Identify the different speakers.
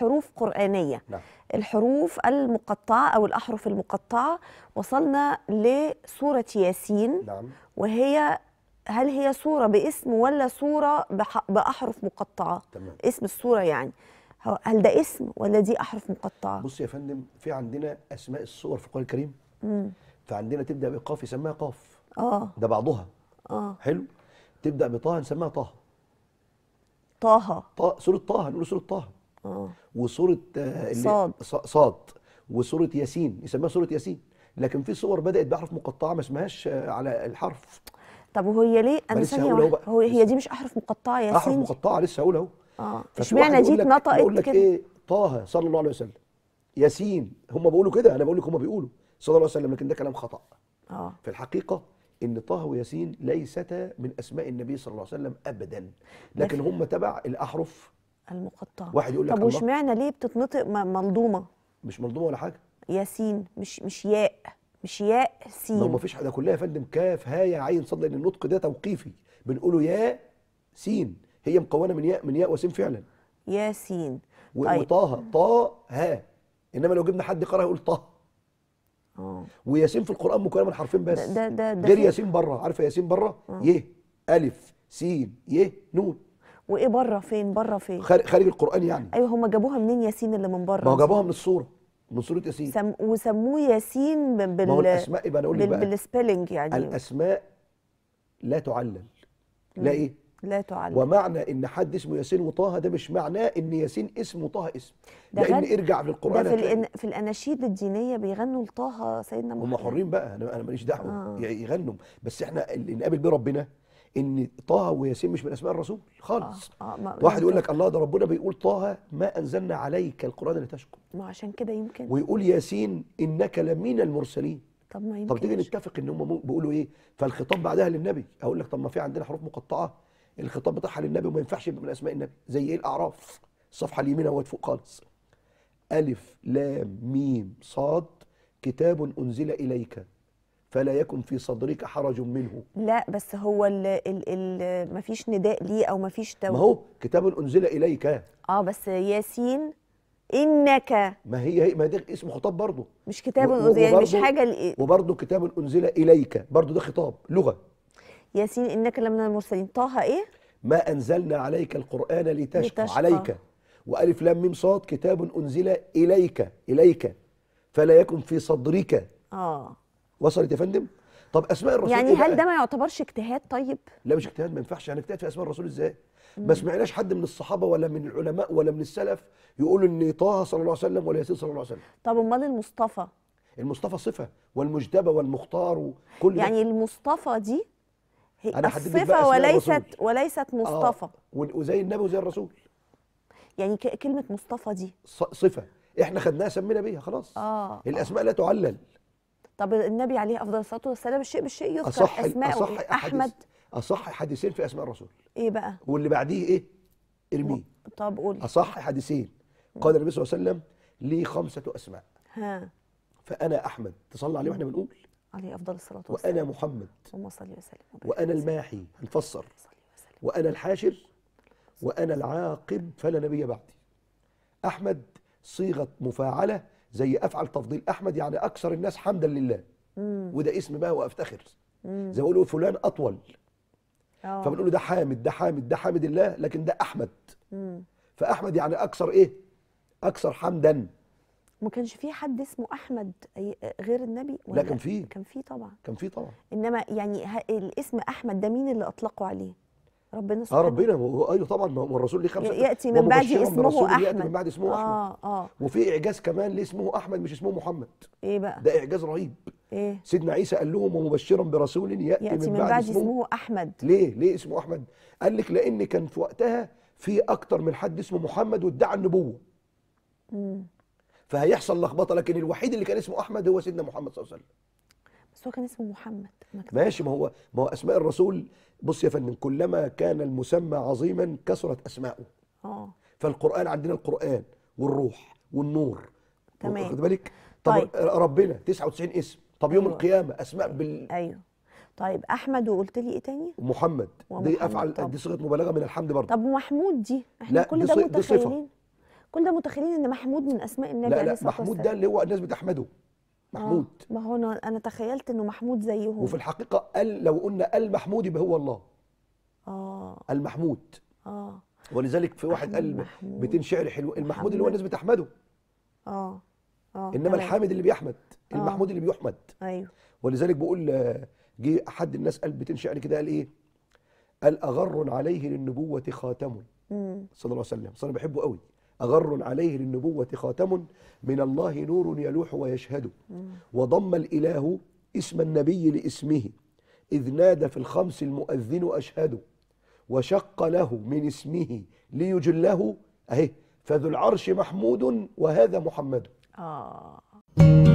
Speaker 1: حروف قرآنية نعم. الحروف المقطعة أو الأحرف المقطعة وصلنا لسورة ياسين نعم. وهي هل هي سورة باسم ولا سورة بأحرف مقطعة تمام. اسم السورة يعني هل ده
Speaker 2: اسم ولا دي أحرف مقطعة بص يا فندم في عندنا أسماء السور في القرآن الكريم مم. فعندنا تبدأ بقاف يسميها قاف آه. ده بعضها آه. حلو تبدأ بطه نسميها طه طه طه سورة طه نقول سورة طه آه. وصوره آه، صاد صاد وصوره ياسين يسميها صوره ياسين لكن في صور بدات بحرف مقطعه ما اسمهاش آه، على الحرف طب وهي ليه انا ثانيه هو هي دي مش احرف مقطعه ياسين احرف مقطعه لسه هقول اهو
Speaker 1: اه اشمعنى دي اتنطقت كده ايه
Speaker 2: طه صلى الله عليه وسلم ياسين هم بيقولوا كده انا بقول لك هم بيقولوا صلى الله عليه وسلم لكن ده كلام خطا اه في الحقيقه ان طه وياسين ليستا من اسماء النبي صلى الله عليه وسلم ابدا لكن هم تبع الاحرف
Speaker 1: المقطعة واحد يقول لك طب وش معنى ليه بتتنطق ملضومة
Speaker 2: مش ملضومة ولا حاجة ياسين مش مش ياء مش ياء سين ما مفيش حاجة كلها يا فندم كاف ها يا عين صاد لأن النطق ده توقيفي بنقوله ياء سين هي مكونة من ياء من ياء وسين فعلا ياسين طيب. وطه طه ها انما لو جبنا حد قرأ يقول طه اه وياسين في القرآن مكونة من حرفين بس ده ده ده غير ياسين بره عارفة ياسين بره آه. ي ألف سين ي نون
Speaker 1: وايه بره فين بره فين
Speaker 2: خارج القران يعني
Speaker 1: ايوه هم جابوها منين ياسين اللي من بره ما جابوها من
Speaker 2: الصوره من صوره ياسين سم...
Speaker 1: وسموه ياسين بال الاسماء يبقى انا اقول بال... بقى يعني
Speaker 2: الاسماء لا تعلل لا ايه لا تعلم ومعنى ان حد اسمه ياسين وطه ده مش معناه ان ياسين اسم وطه اسم ده لان ارجع للقران ده في, الان في الاناشيد الدينيه بيغنوا لطه سيدنا محمد هم حرين بقى انا ماليش دعوه آه. يعني يغنوا بس احنا اللي نقابل بيه ربنا ان طه وياسين مش من اسماء الرسول خالص آه آه واحد يقول لك الله ده ربنا بيقول طه ما انزلنا عليك القران لتشكو
Speaker 1: ما عشان كده يمكن ويقول
Speaker 2: ياسين انك لمن المرسلين
Speaker 1: طب ما يمكن طب تيجي
Speaker 2: نتفق ان هم بيقولوا ايه فالخطاب بعدها للنبي اقول لك طب ما في عندنا حروف مقطعه الخطاب بتاعها للنبي وما ينفعش يبقى من اسماء النبي زي ايه الاعراف الصفحه اليمين اهوت فوق خالص الف لام ميم صاد كتاب انزل اليك فلا يكن في صدرك حرج منه
Speaker 1: لا بس هو ال ال ال مفيش نداء ليه او مفيش تو... ما هو
Speaker 2: كتاب انزل اليك
Speaker 1: اه بس ياسين انك
Speaker 2: ما هي ما ده اسم خطاب برضه مش كتاب انزل يعني مش حاجه وبرضه كتاب انزل اليك برضه ده خطاب لغه
Speaker 1: ياسين انك لمن المرسلين طه ايه
Speaker 2: ما انزلنا عليك القران لتشقى, لتشقى. عليك والف لام ميم صاد كتاب انزل اليك اليك فلا يكن في صدرك اه وصلت يا فندم طب اسماء الرسول يعني إيه هل ده
Speaker 1: ما يعتبرش اجتهاد طيب
Speaker 2: لا مش اجتهاد ما ينفعش يعني اجتهاد في اسماء الرسول ازاي ما سمعناش حد من الصحابه ولا من العلماء ولا من السلف يقول ان طه صلى الله عليه وسلم ولا ياسين صلى الله عليه وسلم طب
Speaker 1: امال المصطفى
Speaker 2: المصطفى صفه والمجتبى والمختار وكل يعني ده. المصطفى دي هي أنا الصفه وليست الرسول. وليست آه، مصطفى آه وزي النبي وزي الرسول يعني كلمه مصطفى دي صفه احنا خدناها سمينا بيها خلاص آه الاسماء آه. لا تعلل طب
Speaker 1: النبي عليه افضل الصلاه والسلام الشيء بالشيء يذكر أصح اسماء أصح إيه؟ احمد
Speaker 2: اصح حديثين في اسماء الرسول ايه بقى واللي بعديه ايه ارميه طب قول اصح حديثين قال النبي صلى الله عليه وسلم لي خمسه اسماء ها فانا احمد تصلى عليه واحنا بنقول
Speaker 1: عليه افضل الصلاه والسلام وانا محمد اللهم صل وسلم
Speaker 2: وانا الماحي هنفسر وانا الحاشر وانا العاقب فلا نبي بعدي احمد صيغه مفاعله زي افعل تفضيل احمد يعني اكثر الناس حمدا لله مم. وده اسم بقى وافتخر زي اقول فلان اطول آه. فبنقول له ده حامد ده حامد ده حامد الله لكن ده احمد مم. فاحمد يعني اكثر ايه اكثر حمدا
Speaker 1: ما كانش في حد اسمه احمد غير النبي ولا لا كان في كان في طبعا كان في طبعا انما يعني الاسم احمد ده مين اللي اطلقه عليه ربنا آه، سبحانه اه ربنا
Speaker 2: ايوه طبعا ما هو الرسول ليه خمسه ياتي من بعد اسمه احمد ياتي من بعد اسمه اه احمد اه وفي اعجاز كمان ليه اسمه احمد مش اسمه محمد ايه بقى ده اعجاز رهيب ايه سيدنا عيسى قال لهم ومبشرا برسول ياتي, يأتي من, من بعد, بعد اسمه, اسمه احمد ليه ليه اسمه احمد قال لك لان كان في وقتها في اكتر من حد اسمه محمد وادعى النبوه امم فهيحصل لخبطه لكن الوحيد اللي كان اسمه احمد هو سيدنا محمد صلى الله عليه وسلم
Speaker 1: بس هو كان اسمه محمد
Speaker 2: ماشي ما هو ما هو اسماء الرسول بص يا فندم كلما كان المسمى عظيما كثرت اسماؤه اه فالقران عندنا القران والروح والنور تمام واخد بالك طب طيب. ربنا 99 اسم طب يوم أيوة. القيامه اسماء بال ايوه
Speaker 1: طيب احمد وقلت لي ايه تاني
Speaker 2: محمد دي افعل طب. دي صيغه مبالغه من الحمد برضه طب محمود دي احنا لا كل ده متخيلين
Speaker 1: كل ده متخيلين ان محمود من اسماء النبي لا لا محمود ده اللي هو
Speaker 2: الناس بتحمده
Speaker 1: محمود آه. ما هو انا تخيلت انه محمود زيهم وفي
Speaker 2: الحقيقه قال لو قلنا المحمود يبقى هو الله اه المحمود اه ولذلك في واحد قال بيتين شعر حلو المحمود اللي هو الناس بتحمده
Speaker 1: اه اه انما الحامد اللي بيحمد
Speaker 2: آه. المحمود اللي بيحمد ايوه ولذلك بقول جه احد الناس قال بيتين شعر كده قال ايه قال اغر عليه للنبوه خاتم صلى الله عليه وسلم صلى الله عليه وسلم بحبه قوي أغر عليه للنبوة خاتم من الله نور يلوح ويشهد وضم الإله اسم النبي لاسمه إذ نادى في الخمس المؤذن أشهد وشق له من اسمه ليجله أهي فذو العرش محمود وهذا محمد آه